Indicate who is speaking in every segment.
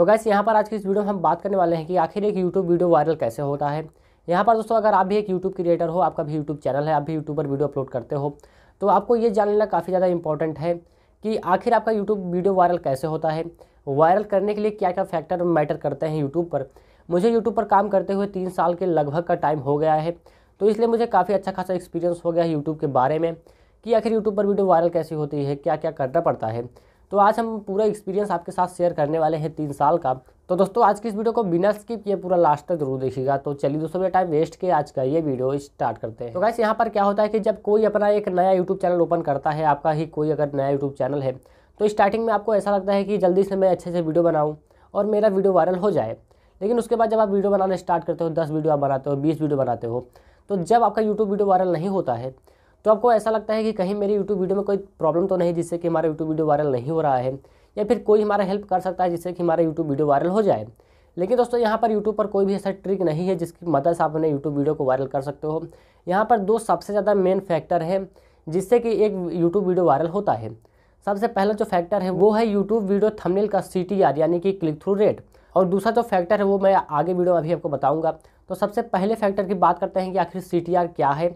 Speaker 1: तो गैस यहाँ पर आज की इस वीडियो में हम बात करने वाले हैं कि आखिर एक यूट्यूब वीडियो वायरल कैसे होता है यहाँ पर दोस्तों अगर आप भी एक यूट्यूब क्रिएटर हो आपका भी यूट्यूब चैनल है आप भी यूट्यूब पर वीडियो अपलोड करते हो तो आपको ये जान लेना काफ़ी ज़्यादा इंपॉर्टेंट है कि आखिर आपका यूट्यूब वीडियो वायरल कैसे होता है वायरल करने के लिए क्या क्या फैक्टर मैटर करते हैं यूट्यूब पर मुझे यूट्यूब पर काम करते हुए तीन साल के लगभग का टाइम हो गया है तो इसलिए मुझे काफ़ी अच्छा खासा एक्सपीरियंस हो गया है यूट्यूब के बारे में कि आखिर यूट्यूब पर वीडियो वायरल कैसी होती है क्या क्या करना पड़ता है तो आज हम पूरा एक्सपीरियंस आपके साथ शेयर करने वाले हैं तीन साल का तो दोस्तों आज की इस वीडियो को बिना स्किप किए पूरा लास्ट तक जरूर देखिएगा तो चलिए दोस्तों मेरा टाइम वेस्ट के आज का ये वीडियो स्टार्ट करते हैं तो गैस यहाँ पर क्या होता है कि जब कोई अपना एक नया यूट्यूब चैनल ओपन करता है आपका ही कोई अगर नया यूट्यूब चैनल है तो स्टार्टिंग में आपको ऐसा लगता है कि जल्दी से मैं अच्छे से वीडियो बनाऊँ और मेरा वीडियो वायरल हो जाए लेकिन उसके बाद जब आप वीडियो बनाना स्टार्ट करते हो दस वीडियो आप बनाते हो बीस वीडियो बनाते हो तो जब आपका यूट्यूब वीडियो वायरल नहीं होता है तो आपको ऐसा लगता है कि कहीं मेरी यूट्यूब वीडियो में कोई प्रॉब्लम तो नहीं जिससे कि हमारा यूट्यूब वीडियो वायरल नहीं हो रहा है या फिर कोई हमारा हेल्प कर सकता है जिससे कि हमारा यूट्यूब वीडियो वायरल हो जाए लेकिन दोस्तों यहाँ पर यूट्यूब पर कोई भी ऐसा ट्रिक नहीं है जिसकी मदद से आप अपने यूट्यूब वीडियो को वायरल कर सकते हो यहाँ पर दो सबसे ज़्यादा मेन फैक्टर है जिससे कि एक यूट्यूब वीडियो वायरल होता है सबसे पहला जो फैक्टर है वो है यूट्यूब वीडियो थंबनेल का सी यानी कि क्लिक थ्रू रेट और दूसरा जो फैक्टर है वो मैं आगे वीडियो में अभी आपको बताऊँगा तो सबसे पहले फैक्टर की बात करते हैं कि आखिर सी क्या है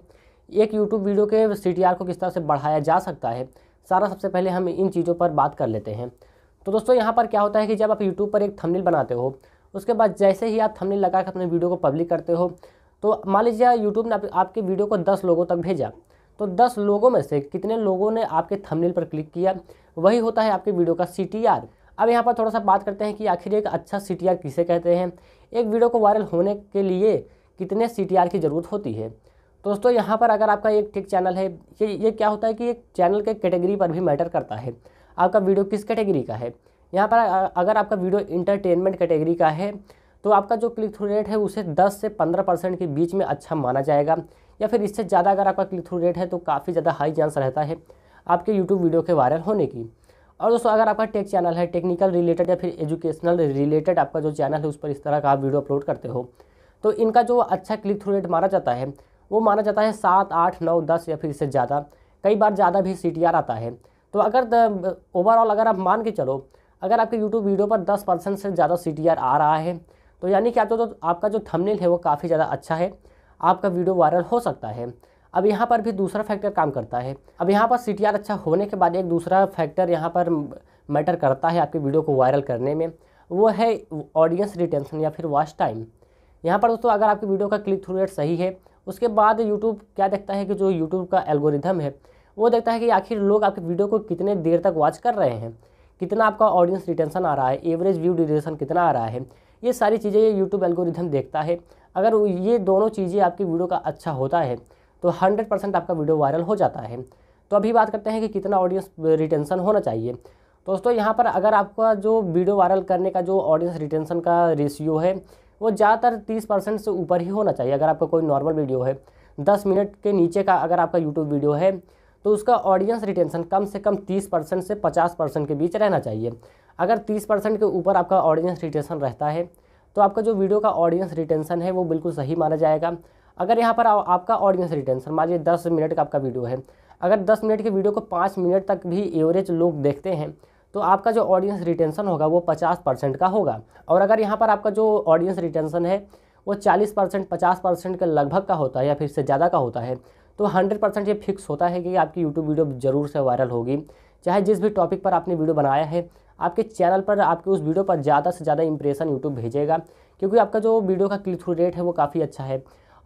Speaker 1: एक यूट्यूब वीडियो के सी को किस तरह से बढ़ाया जा सकता है सारा सबसे पहले हम इन चीज़ों पर बात कर लेते हैं तो दोस्तों यहाँ पर क्या होता है कि जब आप यूट्यूब पर एक थंबनेल बनाते हो उसके बाद जैसे ही आप थंबनेल लगा कर अपने वीडियो को पब्लिक करते हो तो मान लीजिए यूट्यूब ने आप, आपके वीडियो को दस लोगों तक भेजा तो दस लोगों में से कितने लोगों ने आपके थंबनेल पर क्लिक किया वही होता है आपके वीडियो का सी अब यहाँ पर थोड़ा सा बात करते हैं कि आखिर एक अच्छा सी किसे कहते हैं एक वीडियो को वायरल होने के लिए कितने सी की ज़रूरत होती है तो दोस्तों यहाँ पर अगर आपका एक ठीक चैनल है ये ये क्या होता है कि एक चैनल के कैटेगरी पर भी मैटर करता है आपका वीडियो किस कैटेगरी का है यहाँ पर अगर आपका वीडियो इंटरटेनमेंट कैटेगरी का है तो आपका जो क्लिक थ्रू रेट है उसे 10 से 15 परसेंट के बीच में अच्छा माना जाएगा या फिर इससे ज़्यादा अगर आपका क्लिक थ्रू रेट है तो काफ़ी ज़्यादा हाई चांस रहता है आपके यूट्यूब वीडियो के वायरल होने की और दोस्तों अगर आपका टेक चैनल है टेक्निकल रिलेटेड या फिर एजुकेशनल रिलेटेड आपका जो चैनल है उस पर इस तरह का आप वीडियो अपलोड करते हो तो इनका जो अच्छा क्लिक थ्रू रेट मारा जाता है वो माना जाता है सात आठ नौ दस या फिर इससे ज़्यादा कई बार ज़्यादा भी सी आता है तो अगर ओवरऑल अगर आप मान के चलो अगर आपके यूट्यूब वीडियो पर दस परसेंट से ज़्यादा सी आ रहा है तो यानी कि तो, तो आपका जो थंबनेल है वो काफ़ी ज़्यादा अच्छा है आपका वीडियो वायरल हो सकता है अब यहाँ पर भी दूसरा फैक्टर काम करता है अब यहाँ पर सी अच्छा होने के बाद एक दूसरा फैक्टर यहाँ पर मैटर करता है आपकी वीडियो को वायरल करने में वो है ऑडियंस रिटेंशन या फिर वॉच टाइम यहाँ पर दोस्तों अगर आपकी वीडियो का क्लिक थ्रू रेट सही है उसके बाद यूट्यूब क्या देखता है कि जो यूट्यूब का एल्गोरिथम है वो देखता है कि आखिर लोग आपके वीडियो को कितने देर तक वॉच कर रहे हैं कितना आपका ऑडियंस रिटेंशन आ रहा है एवरेज व्यू ड्यूरेशन कितना आ रहा है ये सारी चीज़ें ये यूट्यूब एल्गोरिथम देखता है अगर ये दोनों चीज़ें आपकी वीडियो का अच्छा होता है तो हंड्रेड परसेंट आपका वीडियो वायरल हो जाता है तो अभी बात करते हैं कि कितना ऑडियंस रिटेंशन होना चाहिए दोस्तों यहाँ पर अगर आपका जो वीडियो वायरल करने का जो ऑडियंस रिटेंशन का रेशियो है वो ज़्यादातर तीस परसेंट से ऊपर ही होना चाहिए अगर आपका कोई नॉर्मल वीडियो है दस मिनट के नीचे का अगर आपका यूट्यूब वीडियो है तो उसका ऑडियंस रिटेंशन कम से कम तीस परसेंट से पचास परसेंट के बीच रहना चाहिए अगर तीस परसेंट के ऊपर आपका ऑडियंस रिटेंशन रहता है तो आपका जो वीडियो का ऑडियंस रिटेंशन है वो बिल्कुल सही माना जाएगा अगर यहाँ पर आपका ऑडियंस रिटेंशन मान लीजिए दस मिनट का आपका वीडियो है अगर दस मिनट के वीडियो को पाँच मिनट तक भी एवरेज लोग देखते हैं तो आपका जो ऑडियंस रिटेंशन होगा वो पचास परसेंट का होगा और अगर यहाँ पर आपका जो ऑडियंस रिटेंशन है वो चालीस परसेंट पचास परसेंट के लगभग का होता है या फिर इससे ज़्यादा का होता है तो हंड्रेड परसेंट ये फिक्स होता है कि आपकी यूट्यूब वीडियो ज़रूर से वायरल होगी चाहे जिस भी टॉपिक पर आपने वीडियो बनाया है आपके चैनल पर आपके उस वीडियो पर ज़्यादा से ज़्यादा इंप्रेशन यूट्यूब भेजेगा क्योंकि आपका जो वीडियो का क्लिक थ्रू रेट है वो काफ़ी अच्छा है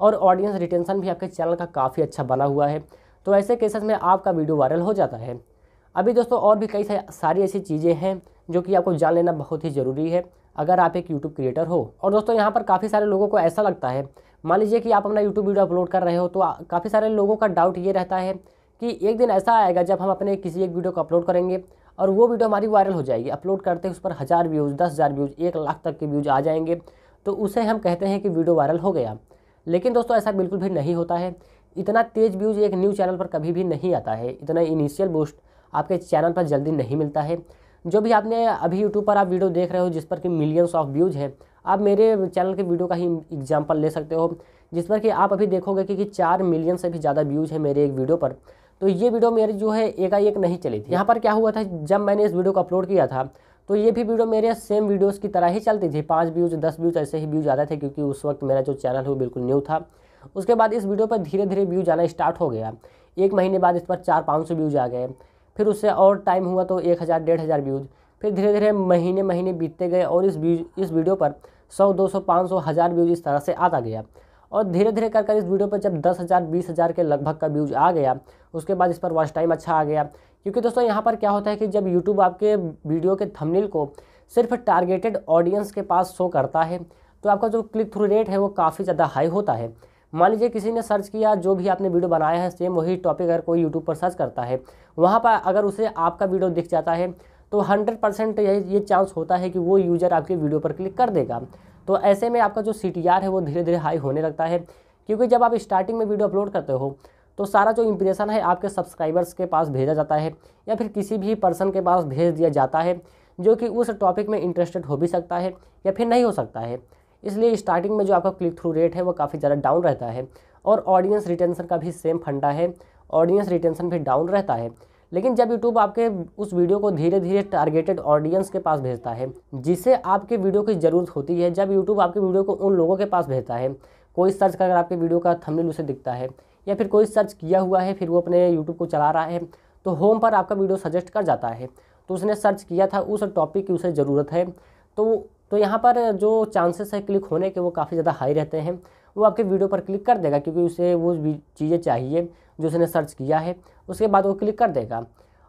Speaker 1: और ऑडियंस रिटेंशन भी आपके चैनल का काफ़ी अच्छा बना हुआ है तो ऐसे केसेस में आपका वीडियो वायरल हो जाता है अभी दोस्तों और भी कई सारी ऐसी चीज़ें हैं जो कि आपको जान लेना बहुत ही ज़रूरी है अगर आप एक यूट्यूब क्रिएटर हो और दोस्तों यहाँ पर काफ़ी सारे लोगों को ऐसा लगता है मान लीजिए कि आप अपना यूट्यूब वीडियो अपलोड कर रहे हो तो काफ़ी सारे लोगों का डाउट ये रहता है कि एक दिन ऐसा आएगा जब हम अपने किसी एक वीडियो को अपलोड करेंगे और वो वीडियो हमारी वायरल हो जाएगी अपलोड करते उस पर हज़ार व्यूज़ दस हज़ार व्यूज़ एक लाख तक के व्यूज़ आ जाएंगे तो उसे हम कहते हैं कि वीडियो वायरल हो गया लेकिन दोस्तों ऐसा बिल्कुल भी नहीं होता है इतना तेज़ व्यूज़ एक न्यू चैनल पर कभी भी नहीं आता है इतना इनिशियल बूस्ट आपके चैनल पर जल्दी नहीं मिलता है जो भी आपने अभी यूट्यूब पर आप वीडियो देख रहे हो जिस पर कि मिलियंस ऑफ व्यूज़ हैं आप मेरे चैनल के वीडियो का ही एग्जाम्पल ले सकते हो जिस पर कि आप अभी देखोगे कि, कि चार मिलियन से भी ज़्यादा व्यूज़ है मेरे एक वीडियो पर तो ये वीडियो मेरी जो है एकाएक नहीं चली थी यहाँ पर क्या हुआ था जब मैंने इस वीडियो को अपलोड किया था तो ये भी वीडियो मेरे सेम वीडियोस की तरह ही चलती थी पाँच व्यूज़ दस व्यूज़ ऐसे ही व्यूज़ आते थे क्योंकि उस वक्त मेरा जो चैनल है वो बिल्कुल न्यू था उसके बाद इस वीडियो पर धीरे धीरे व्यूज़ आना स्टार्ट हो गया एक महीने बाद इस पर चार पाँच सौ व्यूज़ आ गए फिर उससे और टाइम हुआ तो एक हज़ार डेढ़ हज़ार व्यूज़ फिर धीरे धीरे महीने महीने बीतते गए और इस इस वीडियो पर सौ दो सौ पाँच सौ हज़ार व्यूज़ इस तरह से आता गया और धीरे धीरे कर कर इस वीडियो पर जब दस हज़ार बीस हज़ार के लगभग का व्यूज़ आ गया उसके बाद इस पर वॉच टाइम अच्छा आ गया क्योंकि दोस्तों यहाँ पर क्या होता है कि जब यूट्यूब आपके वीडियो के थंबनेल को सिर्फ टारगेटेड ऑडियंस के पास शो करता है तो आपका जो क्लिक थ्रू रेट है वो काफ़ी ज़्यादा हाई होता है मान लीजिए किसी ने सर्च किया जो भी आपने वीडियो बनाया है सेम वही टॉपिक अगर कोई यूट्यूब पर सर्च करता है वहाँ पर अगर उसे आपका वीडियो दिख जाता है तो हंड्रेड परसेंट ये चांस होता है कि वो यूज़र आपके वीडियो पर क्लिक कर देगा तो ऐसे में आपका जो सी है वो धीरे धीरे हाई होने लगता है क्योंकि जब आप स्टार्टिंग में वीडियो अपलोड करते हो तो सारा जो इम्प्रेशन है आपके सब्सक्राइबर्स के पास भेजा जाता है या फिर किसी भी पर्सन के पास भेज दिया जाता है जो कि उस टॉपिक में इंटरेस्टेड हो भी सकता है या फिर नहीं हो सकता है इसलिए स्टार्टिंग में जो आपका क्लिक थ्रू रेट है वो काफ़ी ज़्यादा डाउन रहता है और ऑडियंस रिटेंशन का भी सेम फंडा है ऑडियंस रिटेंशन भी डाउन रहता है लेकिन जब यूट्यूब आपके उस वीडियो को धीरे धीरे टारगेटेड ऑडियंस के पास भेजता है जिसे आपके वीडियो की ज़रूरत होती है जब यूट्यूब आपके वीडियो को उन लोगों के पास भेजता है कोई सर्च कर आपके वीडियो का थंबनेल उसे दिखता है या फिर कोई सर्च किया हुआ है फिर वो अपने यूट्यूब को चला रहा है तो होम पर आपका वीडियो सजेस्ट कर जाता है तो उसने सर्च किया था उस टॉपिक की उसे ज़रूरत है तो तो यहाँ पर जो चांसेस है क्लिक होने के वो काफ़ी ज़्यादा हाई रहते हैं वो आपके वीडियो पर क्लिक कर देगा क्योंकि उसे वो चीज़ें चाहिए जो उसने सर्च किया है उसके बाद वो क्लिक कर देगा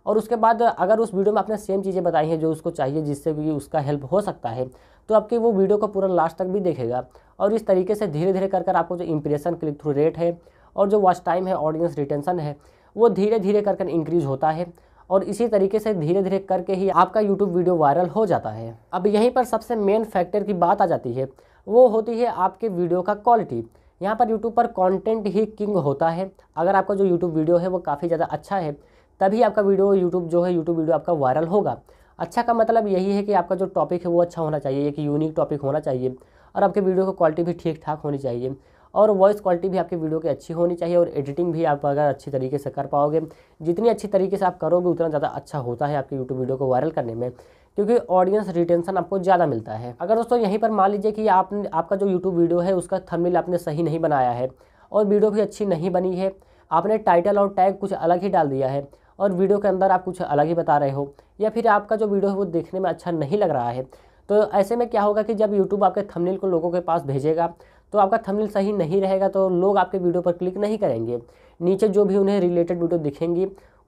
Speaker 1: और उसके बाद अगर उस वीडियो में आपने सेम चीज़ें बताई हैं जो उसको चाहिए जिससे कि उसका हेल्प हो सकता है तो आपके वो वीडियो को पूरा लास्ट तक भी देखेगा और इस तरीके से धीरे धीरे कर कर आपको जो इम्प्रेशन क्लिक थ्रू रेट है और जो वॉच टाइम है ऑडियंस रिटेंशन है वो धीरे धीरे कर कर इंक्रीज होता है और इसी तरीके से धीरे धीरे करके ही आपका यूट्यूब वीडियो वायरल हो जाता है अब यहीं पर सबसे मेन फैक्टर की बात आ जाती है वो होती है आपके वीडियो का क्वालिटी यहाँ पर यूट्यूब पर कॉन्टेंट ही किंग होता है अगर आपका जो यूट्यूब वीडियो है वो काफ़ी ज़्यादा अच्छा है तभी आपका वीडियो यूट्यूब जो है यूट्यूब वीडियो आपका वायरल होगा अच्छा का मतलब यही है कि आपका जो टॉपिक है वो अच्छा होना चाहिए एक यूनिक टॉपिक होना चाहिए और आपके वीडियो की क्वालिटी भी ठीक ठाक होनी चाहिए और वॉइस क्वालिटी भी आपके वीडियो की अच्छी होनी चाहिए और एडिटिंग भी आप अगर अच्छी तरीके से कर पाओगे जितनी अच्छी तरीके से आप करोगे उतना ज़्यादा अच्छा होता है आपकी यूट्यूब वीडियो को वायरल करने में क्योंकि ऑडियंस रिटेंशन आपको ज़्यादा मिलता है अगर दोस्तों यहीं पर मान लीजिए कि आपने आपका जो यूट्यूब वीडियो है उसका थर्मिल आपने सही नहीं बनाया है और वीडियो भी अच्छी नहीं बनी है आपने टाइटल और टैग कुछ अलग ही डाल दिया है और वीडियो के अंदर आप कुछ अलग ही बता रहे हो या फिर आपका जो वीडियो है वो देखने में अच्छा नहीं लग रहा है तो ऐसे में क्या होगा कि जब YouTube आपके थंबनेल को लोगों के पास भेजेगा तो आपका थंबनेल सही नहीं रहेगा तो लोग आपके वीडियो पर क्लिक नहीं करेंगे नीचे जो भी उन्हें रिलेटेड वीडियो दिखेंगी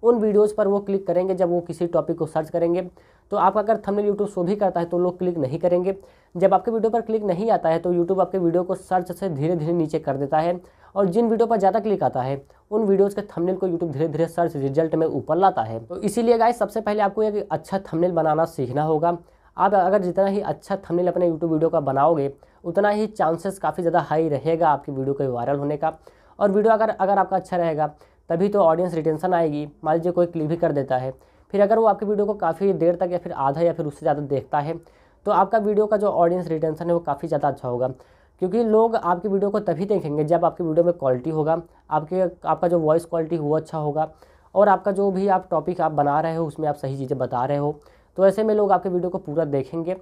Speaker 1: उन वीडियोज़ पर वो क्लिक करेंगे जब वो किसी टॉपिक को सर्च करेंगे तो आपका अगर थंबनेल यूट्यूब शो भी करता है तो लोग क्लिक नहीं करेंगे जब आपके वीडियो पर क्लिक नहीं आता है तो यूट्यूब आपके वीडियो को सर्च से धीरे धीरे नीचे कर देता है और जिन वीडियो पर ज़्यादा क्लिक आता है उन वीडियोज़ के थंबनेल को यूट्यूब धीरे धीरे सर्च रिजल्ट में ऊपर लाता है तो इसीलिए गाय सबसे पहले आपको एक अच्छा थमनेल बनाना सीखना होगा आप अगर जितना ही अच्छा थमनेल अपने यूट्यूब वीडियो का बनाओगे उतना ही चांसेस काफ़ी ज़्यादा हाई रहेगा आपकी वीडियो के वायरल होने का और वीडियो अगर अगर आपका अच्छा रहेगा तभी तो ऑडियंस रिटेंशन आएगी मान लीजिए कोई क्लिक भी कर देता है फिर अगर वो आपकी वीडियो को काफ़ी देर तक या फिर आधा या फिर उससे ज़्यादा देखता है तो आपका वीडियो का जो ऑडियंस रिटेंशन है वो काफ़ी ज़्यादा अच्छा होगा क्योंकि लोग आपकी वीडियो को तभी देखेंगे जब आपकी वीडियो में क्वालिटी होगा आपके आपका जो वॉइस क्वालिटी वो अच्छा होगा और आपका जो भी आप टॉपिक आप बना रहे हो उसमें आप सही चीज़ें बता रहे हो तो ऐसे में लोग आपके वीडियो को पूरा देखेंगे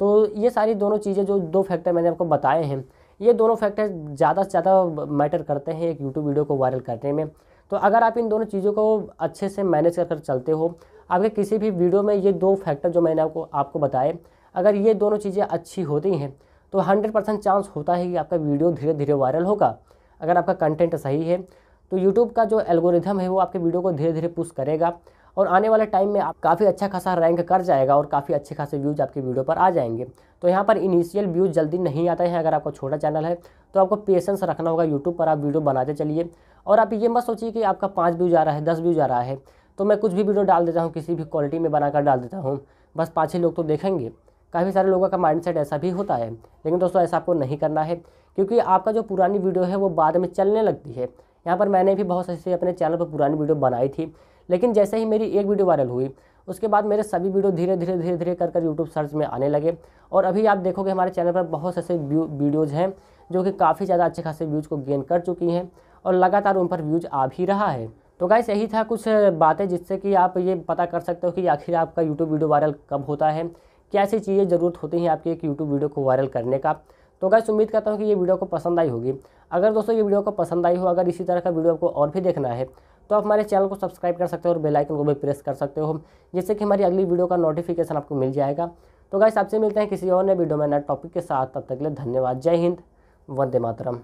Speaker 1: तो ये सारी दोनों चीज़ें जो दो फैक्टर मैंने आपको बताए हैं ये दोनों फैक्टर ज़्यादा से ज़्यादा मैटर करते हैं एक यूट्यूब वीडियो को वायरल करने में तो अगर आप इन दोनों चीज़ों को अच्छे से मैनेज कर कर चलते हो आपके किसी भी वीडियो में ये दो फैक्टर जो मैंने आपको आपको बताए अगर ये दोनों चीज़ें अच्छी होती हैं तो हंड्रेड परसेंट चांस होता है कि आपका वीडियो धीरे धीरे वायरल होगा अगर आपका कंटेंट सही है तो यूट्यूब का जो एल्गोरिथम है वो आपके वीडियो को धीरे धीरे पुश करेगा और आने वाले टाइम में आप काफ़ी अच्छा खासा रैंक कर जाएगा और काफ़ी अच्छे खासे व्यूज़ आपकी वीडियो पर आ जाएंगे तो यहाँ पर इनिशियल व्यूज़ जल्दी नहीं आते हैं अगर आपका छोटा चैनल है तो आपको पेशेंस रखना होगा यूट्यूब पर आप वीडियो बनाते चलिए और आप ये मत सोचिए कि आपका पाँच व्यूज आ रहा है दस व्यूज आ रहा है तो मैं कुछ भी वीडियो डाल देता हूँ किसी भी क्वालिटी में बनाकर डाल देता हूँ बस पाँच ही लोग तो देखेंगे काफ़ी सारे लोगों का माइंड ऐसा भी होता है लेकिन दोस्तों ऐसा आपको नहीं करना है क्योंकि आपका जो पुरानी वीडियो है वो बाद में चलने लगती है यहाँ पर मैंने भी बहुत से अपने चैनल पर पुरानी वीडियो बनाई थी लेकिन जैसे ही मेरी एक वीडियो वायरल हुई उसके बाद मेरे सभी वीडियो धीरे धीरे धीरे धीरे कर कर यूट्यूब सर्च में आने लगे और अभी आप देखोगे हमारे चैनल पर बहुत ऐसे वीडियोज़ हैं जो कि काफ़ी ज़्यादा अच्छे खासे व्यूज़ को गेन कर चुकी हैं और लगातार उन पर व्यूज़ आ भी रहा है तो गाइस यही था कुछ बातें जिससे कि आप ये पता कर सकते हो कि आखिर आपका यूट्यूब वीडियो वायरल कब होता है क्या ऐसी चीज़ें ज़रूरत होती हैं आपकी एक यूट्यूब वीडियो को वायरल करने का तो गाइस उम्मीद करता हूँ कि ये वीडियो को पसंद आई होगी अगर दोस्तों ये वीडियो को पसंद आई हो अगर इसी तरह का वीडियो आपको और भी देखना है तो आप हमारे चैनल को सब्सक्राइब कर सकते हो और बेलाइकन को भी प्रेस कर सकते हो जिससे कि हमारी अगली वीडियो का नोटिफिकेशन आपको मिल जाएगा तो गाइस आपसे मिलते हैं किसी और नए वीडियो में नए टॉपिक के साथ तब तक के लिए धन्यवाद जय हिंद वंदे मातरम